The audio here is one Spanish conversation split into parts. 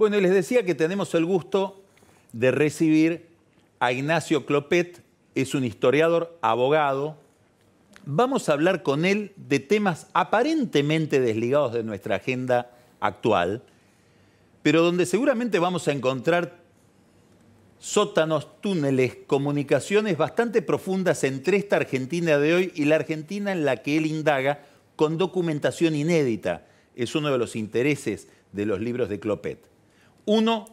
Bueno, les decía que tenemos el gusto de recibir a Ignacio Clopet, es un historiador, abogado. Vamos a hablar con él de temas aparentemente desligados de nuestra agenda actual, pero donde seguramente vamos a encontrar sótanos, túneles, comunicaciones bastante profundas entre esta Argentina de hoy y la Argentina en la que él indaga con documentación inédita. Es uno de los intereses de los libros de Clopet. Uno,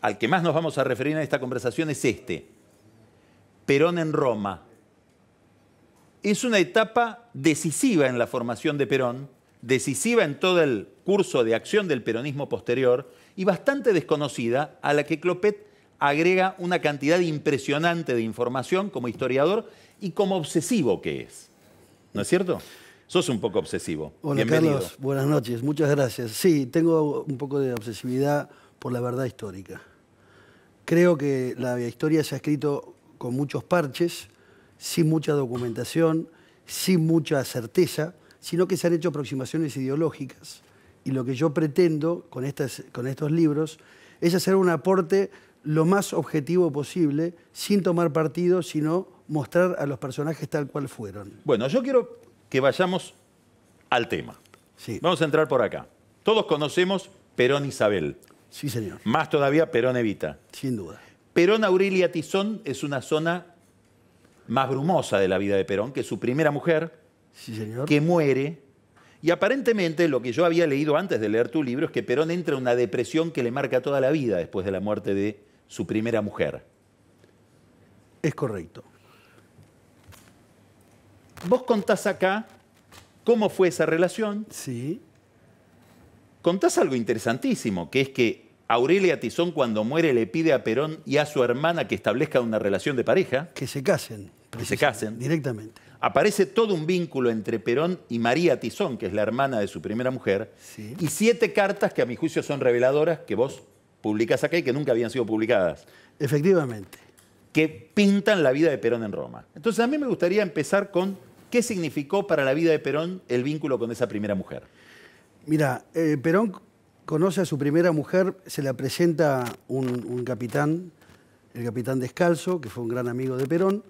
al que más nos vamos a referir en esta conversación, es este. Perón en Roma. Es una etapa decisiva en la formación de Perón, decisiva en todo el curso de acción del peronismo posterior y bastante desconocida, a la que Clopet agrega una cantidad impresionante de información como historiador y como obsesivo que es. ¿No es cierto? Sos un poco obsesivo. buenas noches, muchas gracias. Sí, tengo un poco de obsesividad por la verdad histórica. Creo que la historia se ha escrito con muchos parches, sin mucha documentación, sin mucha certeza, sino que se han hecho aproximaciones ideológicas. Y lo que yo pretendo con, estas, con estos libros es hacer un aporte lo más objetivo posible, sin tomar partido, sino mostrar a los personajes tal cual fueron. Bueno, yo quiero que vayamos al tema. Sí. Vamos a entrar por acá. Todos conocemos Perón Isabel. Sí, señor. Más todavía Perón Evita. Sin duda. Perón Aurelia Tizón es una zona más brumosa de la vida de Perón, que es su primera mujer, sí, señor. que muere. Y aparentemente lo que yo había leído antes de leer tu libro es que Perón entra en una depresión que le marca toda la vida después de la muerte de su primera mujer. Es correcto. Vos contás acá cómo fue esa relación. Sí. Contás algo interesantísimo, que es que Aurelia Tizón cuando muere le pide a Perón y a su hermana que establezca una relación de pareja. Que se casen. Que se casen. Directamente. Aparece todo un vínculo entre Perón y María Tizón, que es la hermana de su primera mujer, y siete cartas que a mi juicio son reveladoras, que vos publicás acá y que nunca habían sido publicadas. Efectivamente. Que pintan la vida de Perón en Roma. Entonces a mí me gustaría empezar con qué significó para la vida de Perón el vínculo con esa primera mujer. Mira, eh, Perón conoce a su primera mujer, se la presenta un, capitán, el capitán Descalzo, que fue un gran amigo de Perón,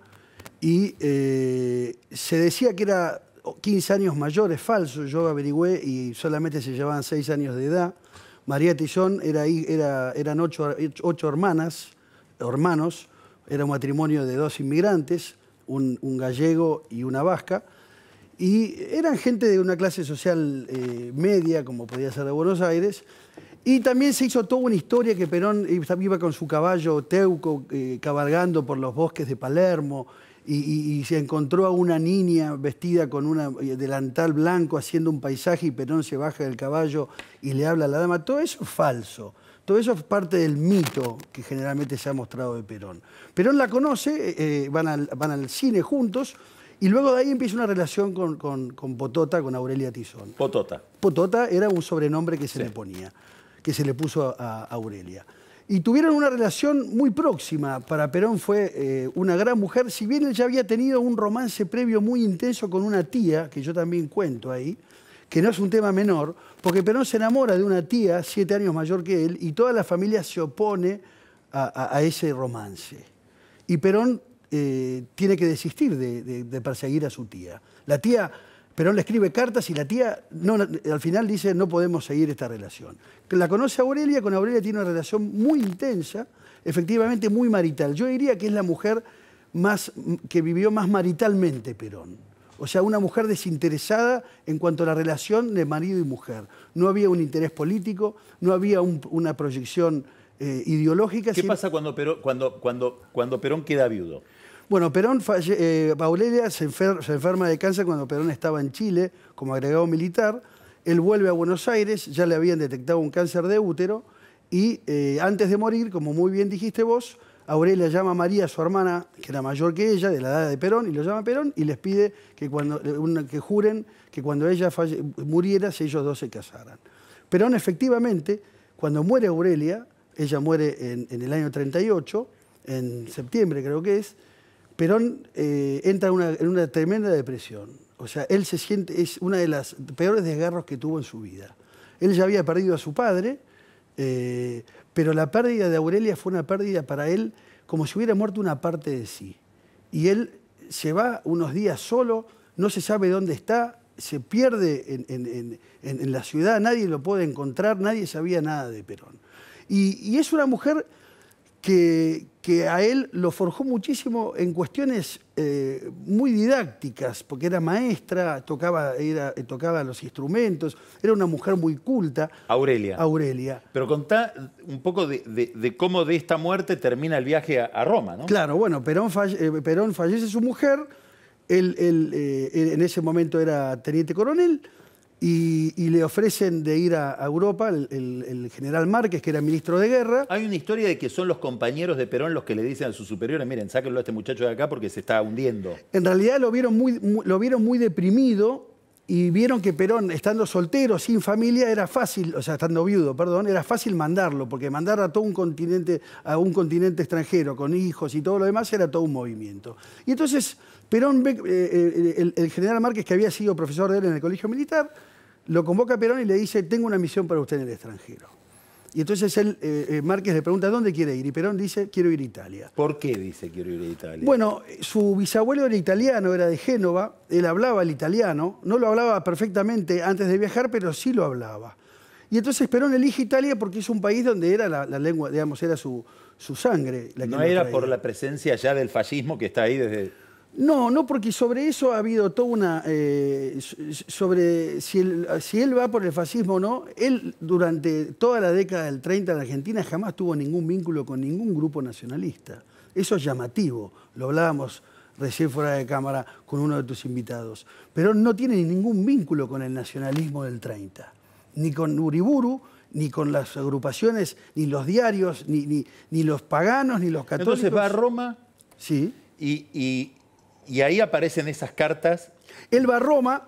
y eh, se decía que era 15 años mayor, es falso, yo averigüé y solamente se llevaban 6 años de edad. María Tizón era, eran 8 ocho, hermanas, hermanos, era un matrimonio de dos inmigrantes, un gallego y una vasca. Y eran gente de una clase social eh, media, como podía ser de Buenos Aires. Y también se hizo toda una historia que Perón iba con su caballo Teuco eh, cabalgando por los bosques de Palermo y, se encontró a una niña vestida con un eh, delantal blanco haciendo un paisaje y Perón se baja del caballo y le habla a la dama. Todo eso es falso. Todo eso es parte del mito que generalmente se ha mostrado de Perón. Perón la conoce, van, al, van al cine juntos y luego de ahí empieza una relación con, Potota, con Aurelia Tizón. Potota. Potota era un sobrenombre que se le ponía, que se le puso a, Aurelia. Y tuvieron una relación muy próxima. Para Perón fue eh, una gran mujer, si bien él ya había tenido un romance previo muy intenso con una tía, que yo también cuento ahí, que no es un tema menor, porque Perón se enamora de una tía siete años mayor que él y toda la familia se opone a, a ese romance. Y Perón eh, tiene que desistir de, perseguir a su tía. La tía, Perón le escribe cartas y la tía al final dice no podemos seguir esta relación. La conoce Aurelia, con Aurelia tiene una relación muy intensa, efectivamente muy marital. Yo diría que es la mujer más, que vivió más maritalmente Perón. O sea, una mujer desinteresada en cuanto a la relación de marido y mujer. No había un interés político, no había una proyección eh, ideológica. ¿Qué pasa cuando Perón queda viudo? Bueno, Perón eh, Aurelia se, enferma de cáncer cuando Perón estaba en Chile como agregado militar. Él vuelve a Buenos Aires, ya le habían detectado un cáncer de útero y eh, antes de morir, como muy bien dijiste vos, Aurelia llama a María, su hermana, que era mayor que ella, de la edad de Perón, y lo llama Perón y les pide que, cuando, eh, que juren que cuando ella muriera, ellos dos se casaran. Perón efectivamente, cuando muere Aurelia, ella muere en el año 38, en septiembre creo que es, Perón eh, entra en una, tremenda depresión. O sea, él se siente, es una de las peores desgarros que tuvo en su vida. Él ya había perdido a su padre, eh, pero la pérdida de Aurelia fue una pérdida para él como si hubiera muerto una parte de sí. Y él se va unos días solo, no se sabe dónde está, se pierde en, la ciudad, nadie lo puede encontrar, nadie sabía nada de Perón. y es una mujer que, que a él lo forjó muchísimo en cuestiones eh, muy didácticas, porque era maestra, tocaba, tocaba los instrumentos, era una mujer muy culta. Aurelia. Aurelia. Pero contá un poco de, cómo de esta muerte termina el viaje a, Roma, ¿no? Claro, bueno, Perón, eh, fallece su mujer, eh, él, en ese momento era teniente coronel, y, le ofrecen de ir a, Europa el, general Márquez, que era ministro de guerra. Hay una historia de que son los compañeros de Perón los que le dicen a sus superiores, miren, sáquenlo a este muchacho de acá porque se está hundiendo. En realidad lo vieron muy, lo vieron muy deprimido y vieron que Perón, estando soltero, sin familia, era fácil, o sea, estando viudo, perdón, era fácil mandarlo, porque mandar a todo un continente, a un continente extranjero, con hijos y todo lo demás, era todo un movimiento. Y entonces Perón, eh, eh, el, general Márquez, que había sido profesor de él en el colegio militar, lo convoca a Perón y le dice, tengo una misión para usted en el extranjero. Y entonces él, eh, Márquez le pregunta, ¿dónde quiere ir? Y Perón dice, quiero ir a Italia. ¿Por qué dice quiero ir a Italia? Bueno, su bisabuelo era italiano, era de Génova, él hablaba el italiano, no lo hablaba perfectamente antes de viajar, pero sí lo hablaba. Y entonces Perón elige Italia porque es un país donde era la, lengua, digamos, era su, su sangre. La no era por la presencia ya del fascismo que está ahí desde... No, no, porque sobre eso ha habido toda una... Eh, sobre si él, va por el fascismo o no, él durante toda la década del 30 en Argentina jamás tuvo ningún vínculo con ningún grupo nacionalista. Eso es llamativo, lo hablábamos recién fuera de cámara con uno de tus invitados. Pero no tiene ningún vínculo con el nacionalismo del 30, ni con Uriburu, ni con las agrupaciones, ni los diarios, ni, ni, los paganos, ni los católicos. Entonces va a Roma... Sí. y y ahí aparecen esas cartas. El va a Roma,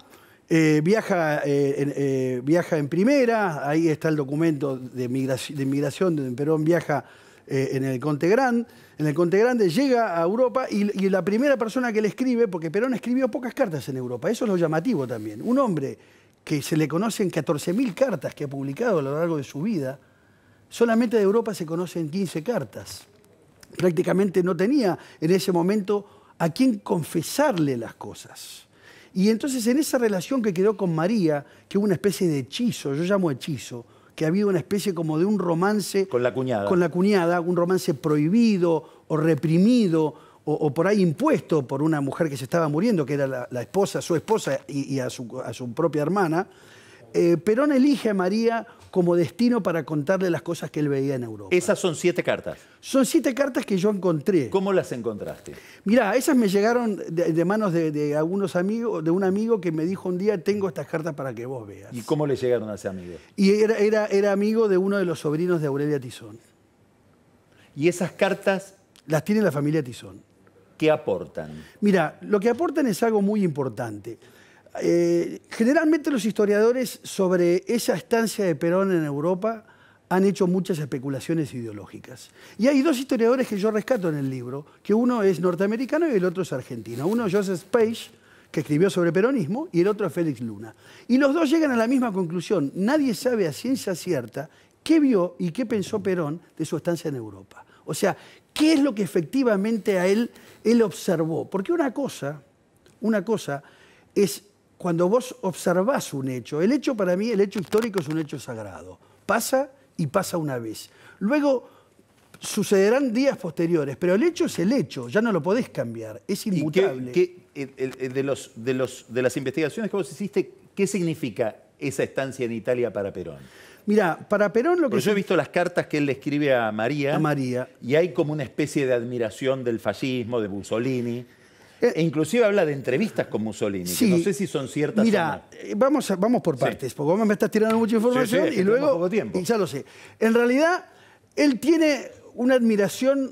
eh, viaja, eh, eh, viaja en primera, ahí está el documento de, migración, de inmigración, Perón viaja en el Conte Grande, en el Conte Grande llega a Europa y, y, la primera persona que le escribe, porque Perón escribió pocas cartas en Europa, eso es lo llamativo también, un hombre que se le conocen 14.000 cartas que ha publicado a lo largo de su vida, solamente de Europa se conocen 15 cartas. Prácticamente no tenía en ese momento a quien confesarle las cosas. Y entonces en esa relación que quedó con María, que hubo una especie de hechizo, yo llamo hechizo, que había una especie como de un romance... Con la cuñada. Con la cuñada, un romance prohibido o reprimido o, por ahí impuesto por una mujer que se estaba muriendo, que era la, esposa, su esposa y, a, su, propia hermana. Eh, Perón elige a María como destino para contarle las cosas que él veía en Europa. Esas son siete cartas. Son siete cartas que yo encontré. ¿Cómo las encontraste? Mira, esas me llegaron de, manos de, algunos amigos, de un amigo que me dijo un día, tengo estas cartas para que vos veas. ¿Y cómo le llegaron a ese amigo? Y era, era amigo de uno de los sobrinos de Aurelia Tizón. ¿Y esas cartas? Las tiene la familia Tizón. ¿Qué aportan? Mira, lo que aportan es algo muy importante. Eh, generalmente los historiadores sobre esa estancia de Perón en Europa han hecho muchas especulaciones ideológicas. Y hay dos historiadores que yo rescato en el libro, que uno es norteamericano y el otro es argentino. Uno es Joseph Page, que escribió sobre peronismo, y el otro es Félix Luna. Y los dos llegan a la misma conclusión. Nadie sabe a ciencia cierta qué vio y qué pensó Perón de su estancia en Europa. O sea, qué es lo que efectivamente a él, él observó. Porque una cosa, una cosa es cuando vos observás un hecho, el hecho para mí, el hecho histórico es un hecho sagrado. Pasa y pasa una vez. Luego sucederán días posteriores, pero el hecho es el hecho, ya no lo podés cambiar, es inmutable. de, las investigaciones que vos hiciste, ¿qué significa esa estancia en Italia para Perón? Mira, para Perón lo que... yo he visto las cartas que él le escribe a María. A María. Y hay como una especie de admiración del fascismo, de Mussolini. Eh, inclusive habla de entrevistas con Mussolini, no sé si son ciertas mira, o eh, Vamos, vamos por partes, porque vos me estás tirando mucha información y luego... Y ya lo sé. En realidad, él tiene una admiración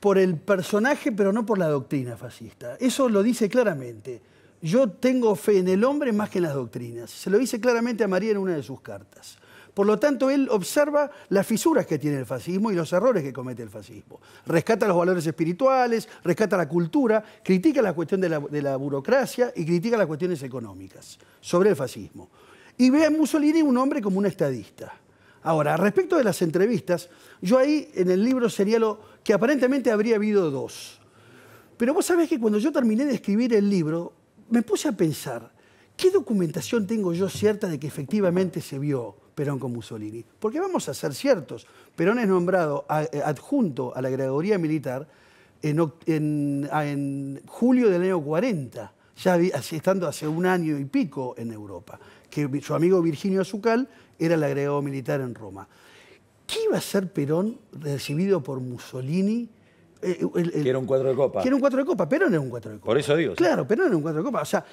por el personaje, pero no por la doctrina fascista. Eso lo dice claramente. Yo tengo fe en el hombre más que en las doctrinas. Se lo dice claramente a María en una de sus cartas. Por lo tanto, él observa las fisuras que tiene el fascismo y los errores que comete el fascismo. Rescata los valores espirituales, rescata la cultura, critica la cuestión de la, burocracia y critica las cuestiones económicas sobre el fascismo. Y ve a Mussolini un hombre como un estadista. Ahora, respecto de las entrevistas, yo ahí en el libro sería lo que aparentemente habría habido dos. Pero vos sabés que cuando yo terminé de escribir el libro, me puse a pensar, ¿qué documentación tengo yo cierta de que efectivamente se vio? Perón con Mussolini. Porque vamos a ser ciertos, Perón es nombrado eh, adjunto a la agregaduría Militar ah, en, julio del año 40, ya estando hace un año y pico en Europa, que su amigo Virginio Azucal era el agregado militar en Roma. ¿Qué iba a ser Perón recibido por Mussolini? Eh, eh, que un cuatro de copa. Quiero un cuatro de copa. Perón era un cuatro de copa. Por eso digo. Claro, Perón era un cuatro de copa. O sea,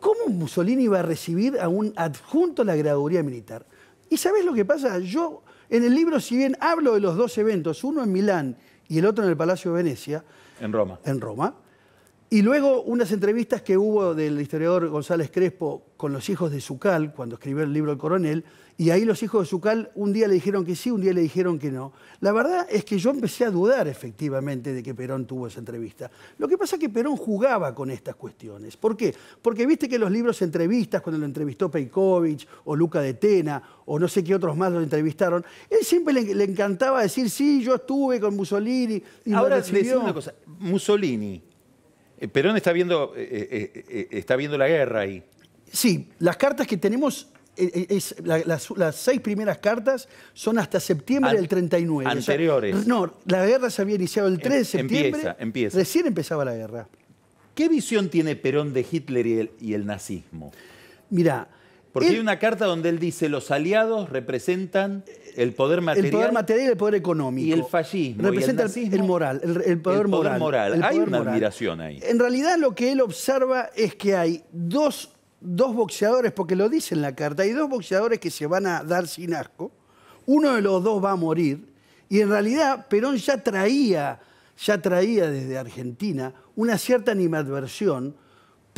¿cómo Mussolini va a recibir a un adjunto a la graduría militar? ¿Y sabes lo que pasa? Yo en el libro, si bien hablo de los dos eventos, uno en Milán y el otro en el Palacio de Venecia. En Roma. En Roma. Y luego unas entrevistas que hubo del historiador González Crespo con los hijos de Zucal, cuando escribió el libro El Coronel, y ahí los hijos de Zucal un día le dijeron que sí, un día le dijeron que no. La verdad es que yo empecé a dudar efectivamente de que Perón tuvo esa entrevista. Lo que pasa es que Perón jugaba con estas cuestiones. ¿Por qué? Porque viste que los libros entrevistas, cuando lo entrevistó Pejkovic o Luca de Tena o no sé qué otros más lo entrevistaron, él siempre le, le encantaba decir, sí, yo estuve con Mussolini. Y Ahora, decimos una cosa, Mussolini eh, Perón está viendo, eh, eh, está viendo la guerra ahí. Sí, las cartas que tenemos, las, seis primeras cartas son hasta septiembre del 39. Anteriores. no, la guerra se había iniciado el 3 em, de septiembre. Empieza, empieza. Recién empezaba la guerra. ¿Qué visión tiene Perón de Hitler y el, y el nazismo? Mira, porque hay una carta donde él dice los aliados representan el poder material. El poder material y el poder económico. Y el fascismo. Representa el, moral, el, poder moral. hay una admiración ahí. En realidad lo que él observa es que hay dos, boxeadores, porque lo dice en la carta, hay dos boxeadores que se van a dar sin asco. Uno de los dos va a morir. Y en realidad Perón ya traía, ya traía desde Argentina una cierta animadversión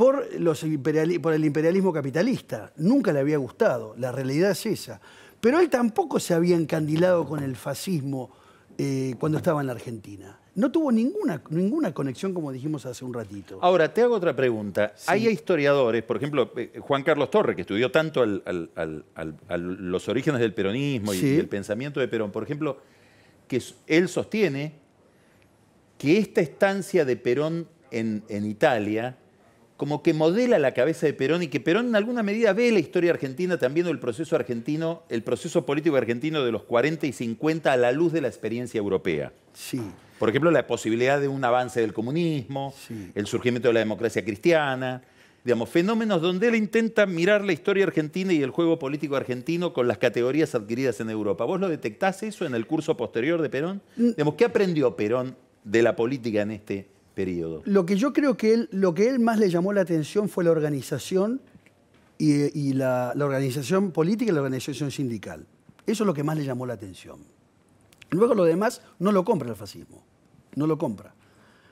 por, el imperialismo capitalista. Nunca le había gustado, la realidad es esa. Pero él tampoco se había encandilado con el fascismo eh, cuando estaba en la Argentina. No tuvo ninguna, ninguna conexión, como dijimos hace un ratito. Ahora, te hago otra pregunta. Hay historiadores, por ejemplo, eh, Juan Carlos Torre, que estudió tanto a los orígenes del peronismo y el pensamiento de Perón, por ejemplo, que él sostiene que esta estancia de Perón en Italia como que modela la cabeza de Perón y que Perón en alguna medida ve la historia argentina también o el proceso argentino, el proceso político argentino de los 40 y 50 a la luz de la experiencia europea. Sí. Por ejemplo, la posibilidad de un avance del comunismo, el surgimiento de la democracia cristiana, digamos, fenómenos donde él intenta mirar la historia argentina y el juego político argentino con las categorías adquiridas en Europa. ¿Vos lo detectás eso en el curso posterior de Perón? Mm. Digamos, ¿qué aprendió Perón de la política en este lo que yo creo que él, lo que él más le llamó la atención fue la organización y, la, organización política y la organización sindical. Eso es lo que más le llamó la atención. Luego lo demás no lo compra el fascismo, no lo compra.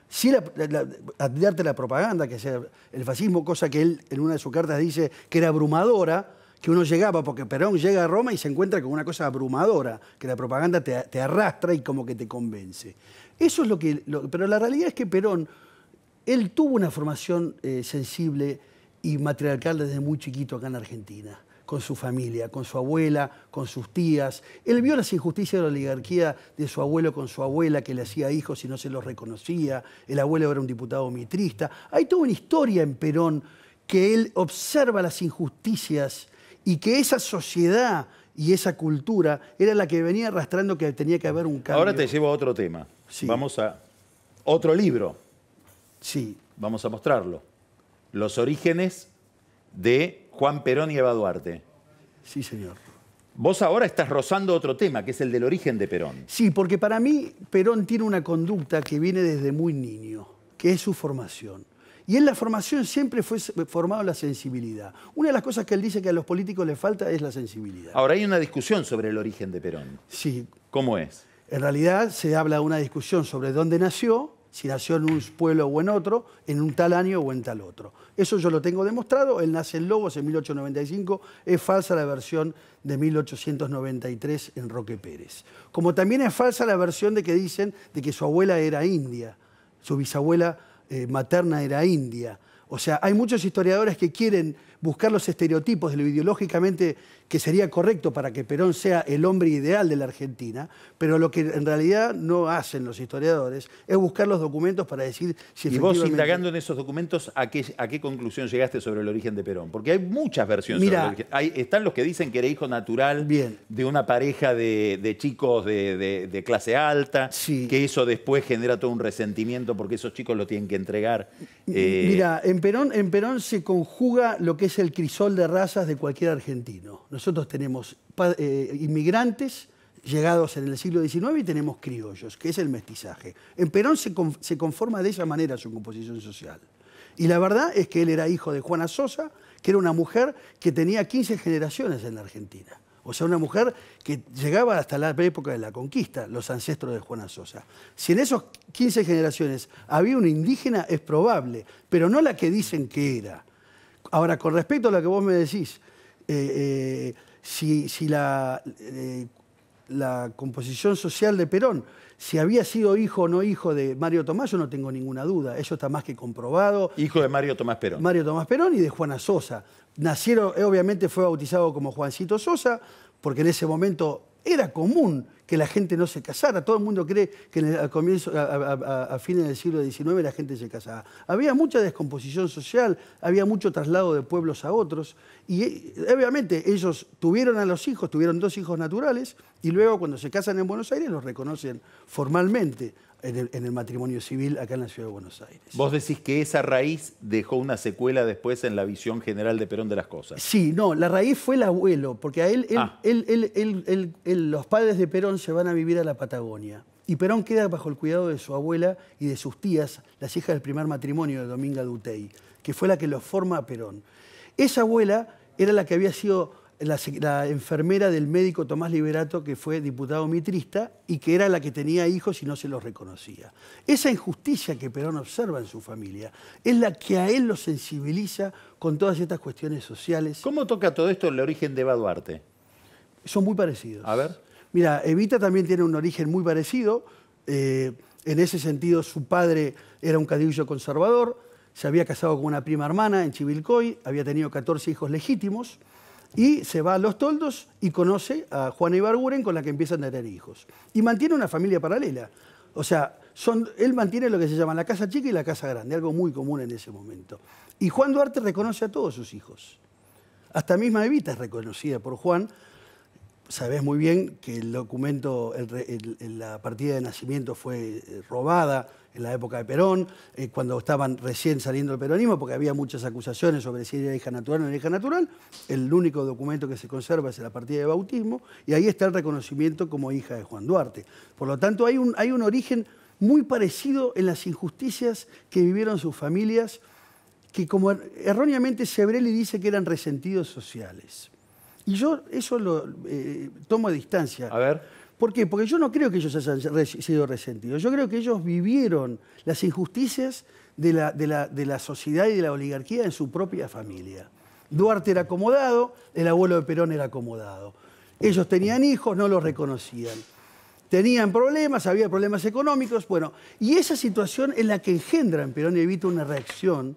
Si la, la, advierte la propaganda, que sea el fascismo, cosa que él en una de sus cartas dice que era abrumadora, que uno llegaba, porque Perón llega a Roma y se encuentra con una cosa abrumadora, que la propaganda te arrastra y como que te convence. Eso es lo que... pero la realidad es que Perón, él tuvo una formación eh, sensible y matriarcal desde muy chiquito acá en Argentina con su familia, con su abuela, con sus tías. Él vio las injusticias de la oligarquía de su abuelo con su abuela, que le hacía hijos y no se los reconocía. El abuelo era un diputado mitrista. Hay toda una historia en Perón que él observa las injusticias y que esa sociedad y esa cultura era la que venía arrastrando que tenía que haber un cambio. Ahora te llevo a otro tema. Vamos a otro libro. Sí. Vamos a mostrarlo. Los orígenes de Juan Perón y Eva Duarte. Sí, señor. Vos ahora estás rozando otro tema, que es el del origen de Perón. Sí, porque para mí Perón tiene una conducta que viene desde muy niño, que es su formación. Y en la formación siempre fue formado la sensibilidad. Una de las cosas que él dice que a los políticos le falta es la sensibilidad. Ahora hay una discusión sobre el origen de Perón. Sí. ¿Cómo es? En realidad se habla de una discusión sobre dónde nació, si nació en un pueblo o en otro, en un tal año o en tal otro. Eso yo lo tengo demostrado, él nace en Lobos en 1895, es falsa la versión de 1893 en Roque Pérez. Como también es falsa la versión de que dicen de que su abuela era india, su bisabuela eh, materna era india. O sea, hay muchos historiadores que quieren buscar los estereotipos de lo ideológicamente que sería correcto para que Perón sea el hombre ideal de la Argentina, pero lo que en realidad no hacen los historiadores es buscar los documentos para decir si ¿Y vos indagando en esos documentos, ¿a qué, ¿a qué conclusión llegaste sobre el origen de Perón? Porque hay muchas versiones Mira, sobre Hay, están los que dicen que era hijo natural de una pareja de, chicos de, clase alta, que eso después genera todo un resentimiento porque esos chicos lo tienen que entregar. Mira, eh, en Perón, en Perón se conjuga lo que es es el crisol de razas de cualquier argentino. Nosotros tenemos eh, inmigrantes llegados en el siglo XIX y tenemos criollos, que es el mestizaje. En Perón se, se conforma de esa manera su composición social. Y la verdad es que él era hijo de Juana Sosa, que era una mujer que tenía 15 generaciones en la Argentina. O sea, una mujer que llegaba hasta la época de la conquista, los ancestros de Juana Sosa. Si en esas 15 generaciones había una indígena, es probable, pero no la que dicen que era, Ahora, con respecto a lo que vos me decís, eh, eh, si, la, eh, la, composición social de Perón, si había sido hijo o no hijo de Mario Tomás, yo no tengo ninguna duda, eso está más que comprobado. Hijo de Mario Tomás Perón. Mario Tomás Perón y de Juana Sosa. Nacieron, obviamente fue bautizado como Juancito Sosa, porque en ese momento era común que la gente no se casara. Todo el mundo cree que en a, fines del siglo XIX la gente se casaba. Había mucha descomposición social, había mucho traslado de pueblos a otros y eh, obviamente ellos tuvieron a los hijos, tuvieron dos hijos naturales y luego cuando se casan en Buenos Aires los reconocen formalmente en el, matrimonio civil acá en la ciudad de Buenos Aires. Vos decís que esa raíz dejó una secuela después en la visión general de Perón de las cosas. Sí, no, la raíz fue el abuelo, porque a él, ah. los padres de Perón se van a vivir a la Patagonia. Y Perón queda bajo el cuidado de su abuela y de sus tías, las hijas del primer matrimonio de Dominga Dutey, que fue la que los forma a Perón. Esa abuela era la que había sido la, enfermera del médico Tomás Liberato, que fue diputado mitrista y que era la que tenía hijos y no se los reconocía. Esa injusticia que Perón observa en su familia es la que a él lo sensibiliza con todas estas cuestiones sociales. ¿Cómo toca todo esto el origen de Eva Duarte? Son muy parecidos. A ver. Mira, Evita también tiene un origen muy parecido. Eh, en ese sentido, su padre era un cadillo conservador, se había casado con una prima hermana en Chivilcoy, había tenido 14 hijos legítimos y se va a Los Toldos y conoce a Juana Ibarguren con la que empiezan a tener hijos. Y mantiene una familia paralela. O sea, son, él mantiene lo que se llama la casa chica y la casa grande, algo muy común en ese momento. Y Juan Duarte reconoce a todos sus hijos. Hasta misma Evita es reconocida por Juan sabes muy bien que el documento, la partida de nacimiento fue eh, robada en la época de Perón, eh, cuando estaban recién saliendo el peronismo, porque había muchas acusaciones sobre si era hija natural o no hija natural. El único documento que se conserva es la partida de bautismo, y ahí está el reconocimiento como hija de Juan Duarte. Por lo tanto, hay un, hay un origen muy parecido en las injusticias que vivieron sus familias, que como er, erróneamente Sebrelli dice que eran resentidos sociales. Y yo eso lo eh, tomo a distancia. A ver. ¿Por qué? Porque yo no creo que ellos hayan sido resentidos. Yo creo que ellos vivieron las injusticias de la, de la, sociedad y de la oligarquía en su propia familia. Duarte era acomodado, el abuelo de Perón era acomodado. Ellos tenían hijos, no los reconocían. Tenían problemas, había problemas económicos, bueno, y esa situación es la que engendra en Perón y evita una reacción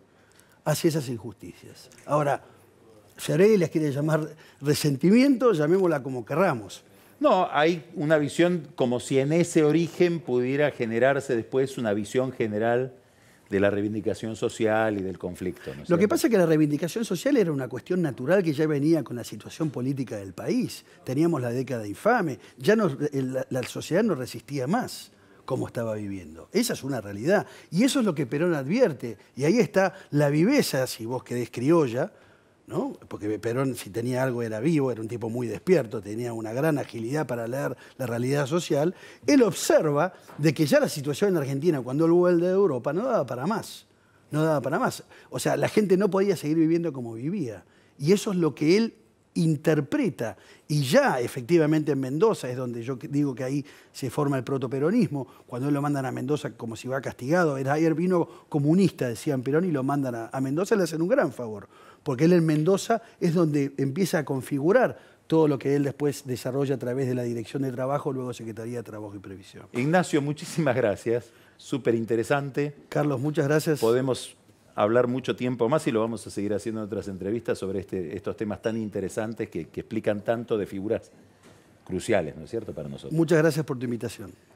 hacia esas injusticias. Ahora, Yaré ¿les quiere llamar resentimiento, llamémosla como querramos. No, hay una visión como si en ese origen pudiera generarse después una visión general de la reivindicación social y del conflicto. Lo que pasa es que la reivindicación social era una cuestión natural que ya venía con la situación política del país. Teníamos la década infame, ya la, sociedad no resistía más como estaba viviendo. Esa es una realidad. Y eso es lo que Perón advierte. Y ahí está la viveza, si vos quedés criolla, porque Perón, si tenía algo, era vivo, era un tipo muy despierto, tenía una gran agilidad para leer la realidad social. Él observa de que ya la situación en Argentina, cuando él vuelve de Europa, no daba para más. No daba para más. O sea, la gente no podía seguir viviendo como vivía. Y eso es lo que él interpreta, y ya efectivamente en Mendoza es donde yo digo que ahí se forma el protoperonismo, cuando él lo mandan a Mendoza como si va castigado, era ayer vino comunista, decían Perón, y lo mandan a, Mendoza, le hacen un gran favor, porque él en Mendoza es donde empieza a configurar todo lo que él después desarrolla a través de la Dirección de Trabajo, luego Secretaría de Trabajo y Previsión. Ignacio, muchísimas gracias, súper interesante. Carlos, muchas gracias. Podemos hablar mucho tiempo más y lo vamos a seguir haciendo en otras entrevistas sobre este, estos temas tan interesantes que, que explican tanto de figuras cruciales, ¿no es cierto?, para nosotros. Muchas gracias por tu invitación.